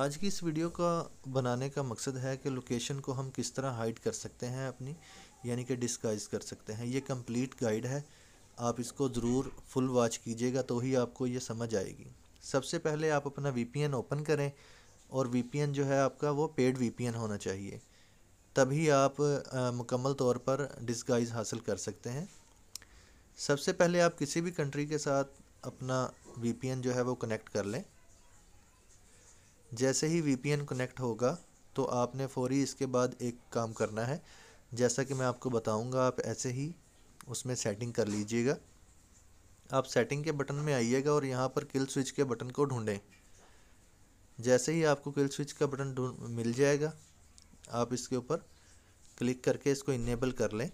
आज की इस वीडियो का बनाने का मकसद है कि लोकेशन को हम किस तरह हाइड कर सकते हैं अपनी यानी कि डिस्काइज कर सकते हैं ये कंप्लीट गाइड है आप इसको ज़रूर फुल वॉच कीजिएगा तो ही आपको ये समझ आएगी सबसे पहले आप अपना वी ओपन करें और वी जो है आपका वो पेड वी होना चाहिए तभी आप मुकम्मल तौर पर डिस्काइज हासिल कर सकते हैं सबसे पहले आप किसी भी कंट्री के साथ अपना वी जो है वो कनेक्ट कर लें जैसे ही वी कनेक्ट होगा तो आपने फ़ौरी इसके बाद एक काम करना है जैसा कि मैं आपको बताऊंगा आप ऐसे ही उसमें सेटिंग कर लीजिएगा आप सेटिंग के बटन में आइएगा और यहाँ पर किल स्विच के बटन को ढूंढें जैसे ही आपको किल स्विच का बटन मिल जाएगा आप इसके ऊपर क्लिक करके इसको इनेबल कर लें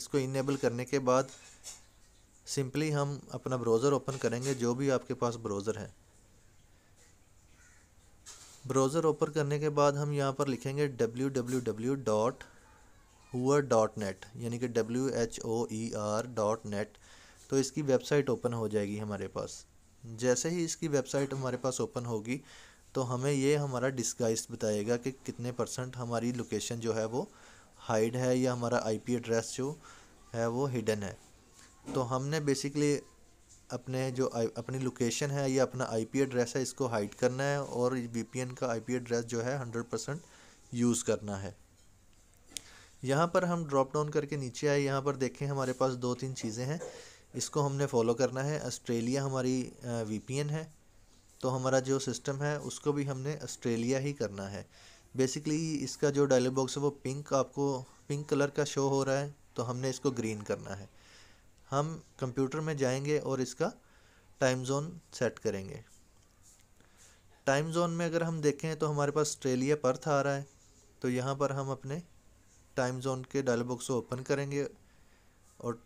इसको इनेबल करने के बाद सिंपली हम अपना ब्राउज़र ओपन करेंगे जो भी आपके पास ब्राउज़र है ब्राउज़र ओपन करने के बाद हम यहाँ पर लिखेंगे W W W dot whoer dot net यानी कि W H O E R dot net तो इसकी वेबसाइट ओपन हो जाएगी हमारे पास जैसे ही इसकी वेबसाइट हमारे पास ओपन होगी तो हमें ये हमारा डिस्गाइज बताएगा कि कितने परसेंट हमारी लोकेशन जो है वो हाइड है या हमारा आईपी एड्रेस जो है वो हिडन है तो हमने बेसिकली अपने जो अपनी लोकेशन है या अपना आईपी एड्रेस है इसको हाइड करना है और वीपीएन का आईपी एड्रेस जो है हंड्रेड परसेंट यूज़ करना है यहाँ पर हम ड्रॉप डाउन करके नीचे आए यहाँ पर देखें हमारे पास दो तीन चीज़ें हैं इसको हमने फॉलो करना है ऑस्ट्रेलिया हमारी वीपीएन है तो हमारा जो सिस्टम है उसको भी हमने ऑस्ट्रेलिया ही करना है बेसिकली इसका जो डायलॉग बॉक्स है वो पिंक आपको पिंक कलर का शो हो रहा है तो हमने इसको ग्रीन करना है हम कंप्यूटर में जाएंगे और इसका टाइम जोन सेट करेंगे टाइम जोन में अगर हम देखें तो हमारे पास ऑस्ट्रेलिया पर्थ आ रहा है तो यहाँ पर हम अपने टाइम जोन के डायलबॉक्स बॉक्स को ओपन करेंगे और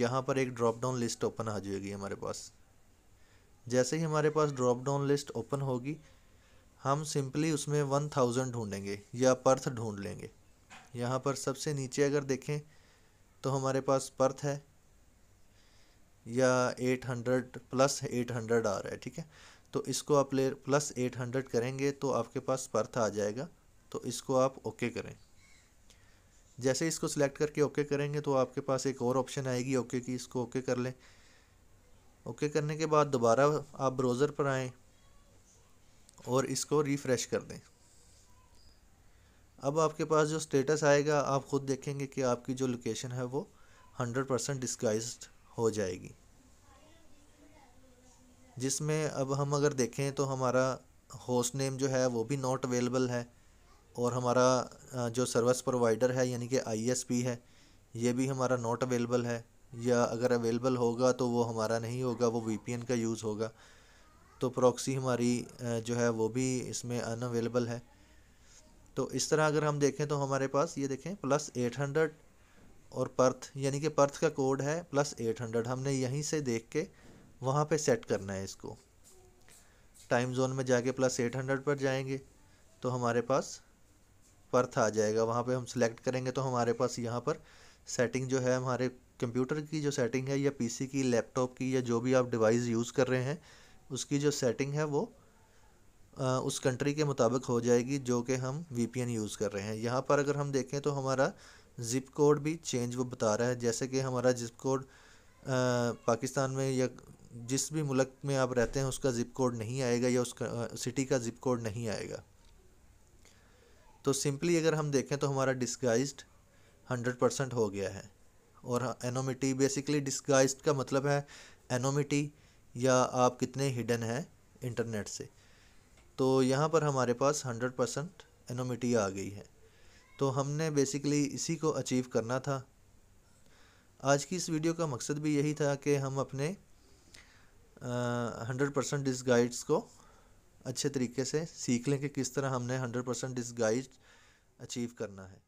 यहाँ पर एक ड्रॉप डाउन लिस्ट ओपन आ जाएगी हमारे पास जैसे ही हमारे पास ड्रॉप डाउन लिस्ट ओपन होगी हम सिंपली उसमें वन थाउजेंड ढूँढेंगे या पर्थ ढूँढ लेंगे यहाँ पर सबसे नीचे अगर देखें तो हमारे पास पर्थ है या 800 प्लस 800 आ रहा है ठीक है तो इसको आप ले प्लस 800 करेंगे तो आपके पास पर्थ आ जाएगा तो इसको आप ओके करें जैसे इसको सिलेक्ट करके ओके करेंगे तो आपके पास एक और ऑप्शन आएगी ओके की इसको ओके कर लें ओके करने के बाद दोबारा आप ब्राउज़र पर आएँ और इसको रिफ़्रेश कर दें अब आपके पास जो स्टेटस आएगा आप ख़ुद देखेंगे कि आपकी जो लोकेशन है वो हंड्रेड परसेंट डिस्गाइज्ड हो जाएगी जिसमें अब हम अगर देखें तो हमारा होस्ट नेम जो है वो भी नॉट अवेलेबल है और हमारा जो सर्विस प्रोवाइडर है यानी कि आईएसपी है ये भी हमारा नॉट अवेलेबल है या अगर अवेलेबल होगा तो वो हमारा नहीं होगा वो वीपीएन का यूज़ होगा तो प्रॉक्सी हमारी जो है वो भी इसमें अनअवेलेबल है तो इस तरह अगर हम देखें तो हमारे पास ये देखें प्लस एट हंड्रेड और पर्थ यानी कि पर्थ का कोड है प्लस एट हंड्रेड हमने यहीं से देख के वहाँ पे सेट करना है इसको टाइम जोन में जाके प्लस एट हंड्रेड पर जाएंगे तो हमारे पास पर्थ आ जाएगा वहाँ पे हम सिलेक्ट करेंगे तो हमारे पास यहाँ पर सेटिंग जो है हमारे कंप्यूटर की जो सेटिंग है या पी की लैपटॉप की या जो भी आप डिवाइस यूज़ कर रहे हैं उसकी जो सेटिंग है वो उस कंट्री के मुताबिक हो जाएगी जो कि हम वी यूज़ कर रहे हैं यहाँ पर अगर हम देखें तो हमारा ज़िप कोड भी चेंज वो बता रहा है जैसे कि हमारा ज़िप कोड पाकिस्तान में या जिस भी मुल्क में आप रहते हैं उसका ज़िप कोड नहीं आएगा या उसका सिटी का ज़िप कोड नहीं आएगा तो सिंपली अगर हम देखें तो हमारा डिस्गाइज्ड हंड्रेड परसेंट हो गया है और एनोमिटी बेसिकली डिस्गाइज का मतलब है एनोमिटी या आप कितने हिडन हैं इंटरनेट से तो यहाँ पर हमारे पास हंड्रेड परसेंट एनोमिटी आ गई है तो हमने बेसिकली इसी को अचीव करना था आज की इस वीडियो का मकसद भी यही था कि हम अपने हंड्रेड परसेंट डिस गाइड्स को अच्छे तरीके से सीख लें कि किस तरह हमने hundred percent this guide achieve करना है